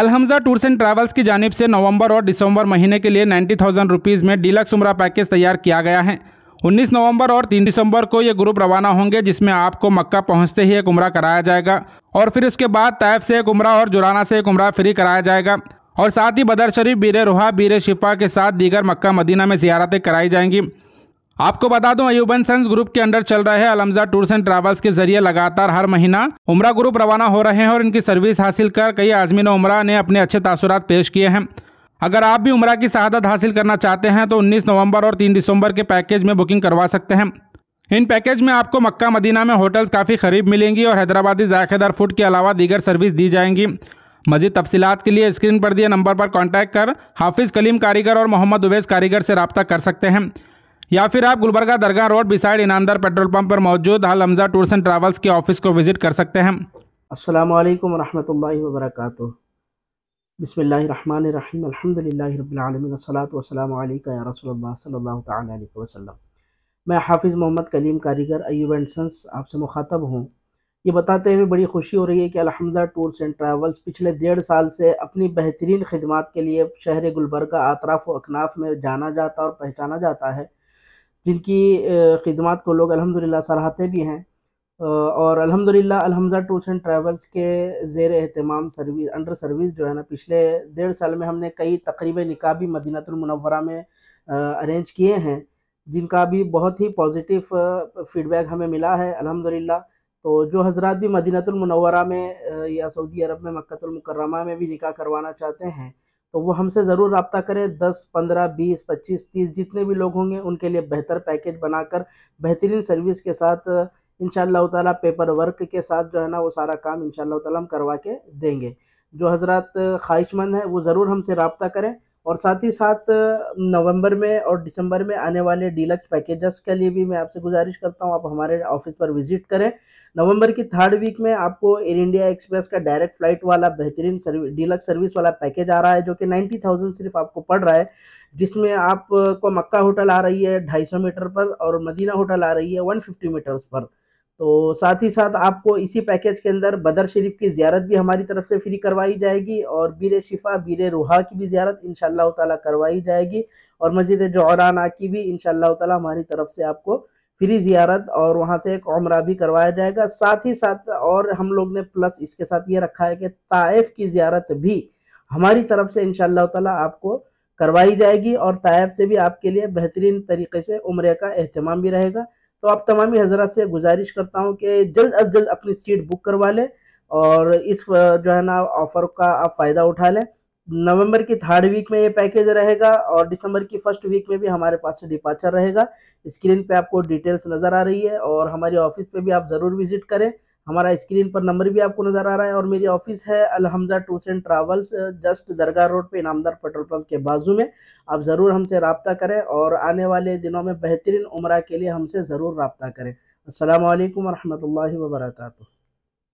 अलहमजा tours and travels की जानब से नवंबर और दिसंबर महीने के लिए नाइन्टी थाउजेंड रुपीज़ में डीलक्स उम्र पैकेज तैयार किया गया है 19 नवंबर और 3 दिसंबर को ये ग्रुप रवाना होंगे जिसमें आपको मक्का पहुंचते ही एक उम्र कराया जाएगा और फिर उसके बाद तैफ से एक उम्र और जुराना से एक उम्र फ्री कराया जाएगा और साथ ही बदर शरीफ बीर रोहा बीर शिफा के साथ दीगर मक्का मदीना में जियारतें कराई जाएंगी आपको बता दूं अयूबन सन्स ग्रुप के अंडर चल रहे अलमजा टूर्स एंड ट्रैवल्स के जरिए लगातार हर महीना उमरा ग्रुप रवाना हो रहे हैं और इनकी सर्विस हासिल कर कई आजमीन उमरा ने अपने अच्छे तासुरात पेश किए हैं अगर आप भी उमरा की शहादत हासिल करना चाहते हैं तो 19 नवंबर और 3 दिसंबर के पैकेज में बुकिंग करवा सकते हैं इन पैकेज में आपको मक्का मदीना में होटल्स काफ़ी खरीब मिलेंगी और हैदराबादी जायकेदार फूड के अलावा दीगर सर्विस दी जाएंगी मजीद तफसीत के लिए स्क्रीन पर दिए नंबर पर कॉन्टैक्ट कर हाफिज़ कलीम कारीगर और मोहम्मद उवैस कारीगर से रबता कर सकते हैं या फिर आप Gulbarga Dargah road beside Inamdar petrol pump पर मौजूद हाल हमजा टूर्स एंड ट्रैवल्स के ऑफिस को विजिट कर सकते हैं अस्सलाम वालेकुम रहमतुल्लाहि व बरकातहू बिस्मिल्लाहिर रहमानिर रहीम अल्हम्दुलिल्लाहि रब्बिल आलमीन अस्सलातु वस्सलामु अलैका या रसूलुल्लाह सल्लल्लाहु तआला अलैहि वसल्लम मैं हाफिज़ मोहम्मद कलीम कारीगर अयूब एंड सन्स आपसे मुखातब हूँ ये बताते हुए बड़ी खुशी हो रही है कि अलहमदा टूर्स एंड ट्रैवल्स पिछले डेढ़ साल से अपनी बेहतरीन खदमात के लिए शहर गुलबर्गा आतराफ़ अकनाफ़ में जाना जाता और पहचाना जाता है जिनकी ख़िदमत को लोग अलहमदिल्ला सराहते भी हैं और अलहमदिल्ला अलहमदा टूर्स एंड ट्रैवल्स के जेर अहतमाम सर्विस अंडर सर्विस जो है ना पिछले डेढ़ साल में हमने कई तकरीब निका भी मदीनतमनवरा में अरेंज किए हैं जिनका भी बहुत ही पॉजिटिव फीडबैक हमें मिला है अलहमदिल्ला तो जो हजरत भी मदीनतमनवरा में या सऊदी अरब में मक्तुलमकरमा में भी निका करवाना चाहते हैं तो वो हमसे ज़रूर रबता करें दस पंद्रह बीस पच्चीस तीस जितने भी लोग होंगे उनके लिए बेहतर पैकेज बनाकर बेहतरीन सर्विस के साथ इन ताला पेपर वर्क के साथ जो है ना वो सारा काम इन ताला हम करवा के देंगे जो हजरत ख्वाहिशमंद है वो ज़रूर हमसे रबता करें और साथ ही साथ नवंबर में और दिसंबर में आने वाले डीलक्स पैकेजेस के लिए भी मैं आपसे गुजारिश करता हूं आप हमारे ऑफिस पर विजिट करें नवंबर की थर्ड वीक में आपको एयर इंडिया एक्सप्रेस का डायरेक्ट फ्लाइट वाला बेहतरीन सर्विस डीलक्स सर्विस वाला पैकेज आ रहा है जो कि नाइन्टी थाउजेंड सिर्फ आपको पड़ रहा है जिसमें आपको मक्का होटल आ रही है ढाई सौ मीटर पर और मदीना होटल आ रही है वन फिफ्टी मीटर्स पर तो साथ ही साथ आपको इसी पैकेज के अंदर बदर शरीफ की ज्यारत भी हमारी तरफ से फ्री करवाई जाएगी और बीर शिफा बीर रूहा की भी ज्यारत इन ताला करवाई जाएगी और मस्जिद जौराना की भी इन ताला हमारी तरफ से आपको फ्री जियारत और वहाँ से एक उमरा भी करवाया जाएगा साथ ही साथ और हम लोग ने प्लस इसके साथ ये रखा है कि ताइफ की ज्यारत भी हमारी तरफ से इन ताला आपको करवाई जाएगी और ताइफ से भी आपके लिए बेहतरीन तरीके से उम्र का अहतमाम भी रहेगा तो आप तमामी हजरात से गुजारिश करता हूँ कि जल्द अज जल्द अपनी सीट बुक करवा लें और इस जो है ना ऑफ़र का आप फ़ायदा उठा लें नवंबर की थर्ड वीक में ये पैकेज रहेगा और दिसंबर की फर्स्ट वीक में भी हमारे पास से डिपार्चर रहेगा स्क्रीन पे आपको डिटेल्स नज़र आ रही है और हमारी ऑफिस पे भी आप ज़रूर विज़िट करें हमारा स्क्रीन पर नंबर भी आपको नज़र आ रहा है और मेरी ऑफिस है Alhamza tours and travels just Dargah road पे इनामदार पेट्रोल पंप के बाजू में आप ज़रूर हमसे रबता करें और आने वाले दिनों में बेहतरीन उम्र के लिए हमसे ज़रूर रबता करें अल्लाम वरहमल वर्का